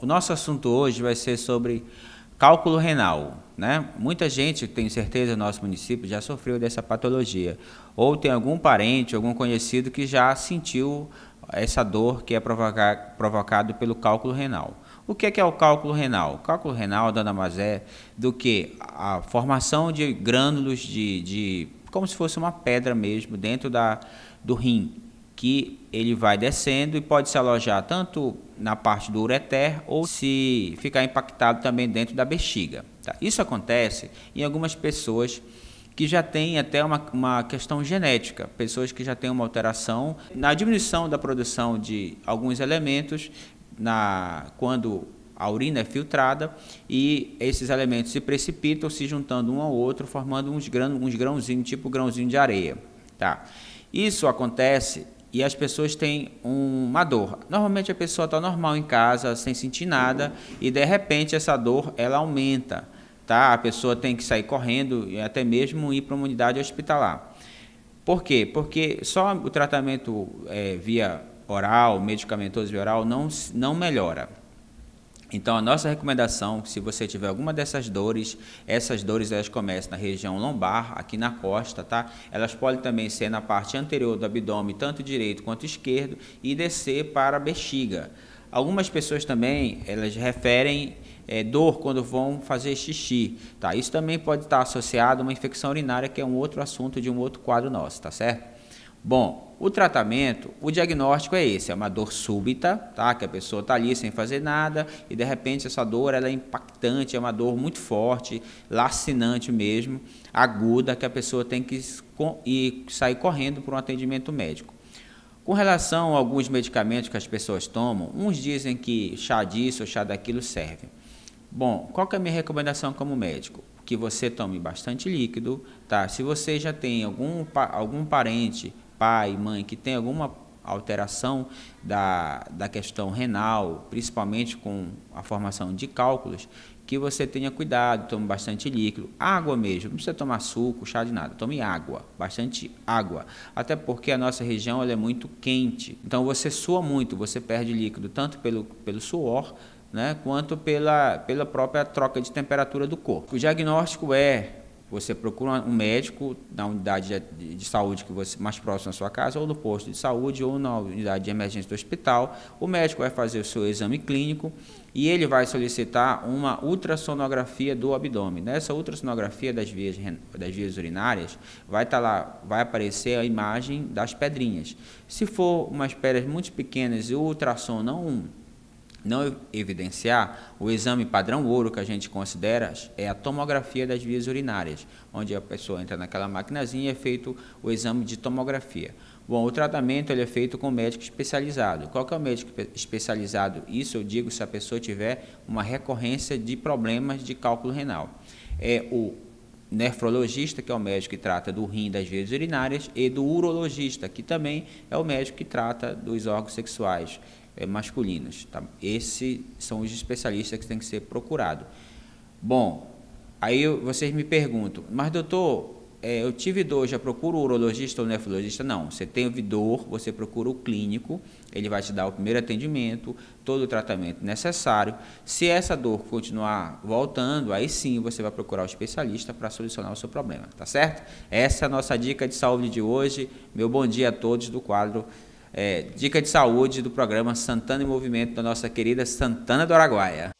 o nosso assunto hoje vai ser sobre cálculo renal. Né? Muita gente, tenho certeza, no nosso município já sofreu dessa patologia. Ou tem algum parente, algum conhecido que já sentiu essa dor que é provocar, provocado pelo cálculo renal. O que é, que é o cálculo renal? O cálculo renal dona Mazé, é do que a formação de grânulos de, de como se fosse uma pedra mesmo dentro da, do rim que ele vai descendo e pode se alojar tanto na parte do ureter ou se ficar impactado também dentro da bexiga. Tá? Isso acontece em algumas pessoas que já têm até uma, uma questão genética, pessoas que já têm uma alteração na diminuição da produção de alguns elementos na quando a urina é filtrada e esses elementos se precipitam se juntando um ao outro, formando uns, grão, uns grãozinhos, tipo grãozinho de areia. Tá? Isso acontece e as pessoas têm uma dor. Normalmente a pessoa está normal em casa, sem sentir nada, e de repente essa dor ela aumenta. Tá? A pessoa tem que sair correndo e até mesmo ir para uma unidade hospitalar. Por quê? Porque só o tratamento é, via oral, medicamentoso via oral, não, não melhora. Então, a nossa recomendação, se você tiver alguma dessas dores, essas dores elas começam na região lombar, aqui na costa, tá? Elas podem também ser na parte anterior do abdômen, tanto direito quanto esquerdo, e descer para a bexiga. Algumas pessoas também, elas referem é, dor quando vão fazer xixi, tá? Isso também pode estar associado a uma infecção urinária, que é um outro assunto de um outro quadro nosso, tá certo? Bom, o tratamento, o diagnóstico é esse, é uma dor súbita, tá? Que a pessoa está ali sem fazer nada e de repente essa dor ela é impactante, é uma dor muito forte, lacinante mesmo, aguda, que a pessoa tem que ir, sair correndo para um atendimento médico. Com relação a alguns medicamentos que as pessoas tomam, uns dizem que chá disso ou chá daquilo serve. Bom, qual é a minha recomendação como médico? Que você tome bastante líquido, tá? Se você já tem algum, algum parente pai, mãe, que tem alguma alteração da, da questão renal, principalmente com a formação de cálculos, que você tenha cuidado, tome bastante líquido, água mesmo, não precisa tomar suco, chá de nada, tome água, bastante água, até porque a nossa região é muito quente, então você sua muito, você perde líquido tanto pelo, pelo suor, né, quanto pela, pela própria troca de temperatura do corpo. O diagnóstico é você procura um médico na unidade de saúde que você mais próximo à sua casa, ou no posto de saúde, ou na unidade de emergência do hospital. O médico vai fazer o seu exame clínico e ele vai solicitar uma ultrassonografia do abdômen. Nessa ultrassonografia das vias, das vias urinárias, vai, estar tá lá, vai aparecer a imagem das pedrinhas. Se for umas pedras muito pequenas e o ultrassom não não evidenciar, o exame padrão ouro que a gente considera é a tomografia das vias urinárias, onde a pessoa entra naquela maquinazinha e é feito o exame de tomografia. Bom, o tratamento ele é feito com médico especializado. Qual que é o médico especializado? Isso eu digo se a pessoa tiver uma recorrência de problemas de cálculo renal. É o nefrologista, que é o médico que trata do rim das vias urinárias, e do urologista, que também é o médico que trata dos órgãos sexuais é, masculinas. Tá? Esses são os especialistas que têm que ser procurados. Bom, aí vocês me perguntam, mas doutor, é, eu tive dor, já procuro o urologista ou nefrologista? Não, você teve dor, você procura o clínico, ele vai te dar o primeiro atendimento, todo o tratamento necessário. Se essa dor continuar voltando, aí sim você vai procurar o especialista para solucionar o seu problema, tá certo? Essa é a nossa dica de saúde de hoje. Meu bom dia a todos do quadro é, dica de saúde do programa Santana em Movimento da nossa querida Santana do Araguaia.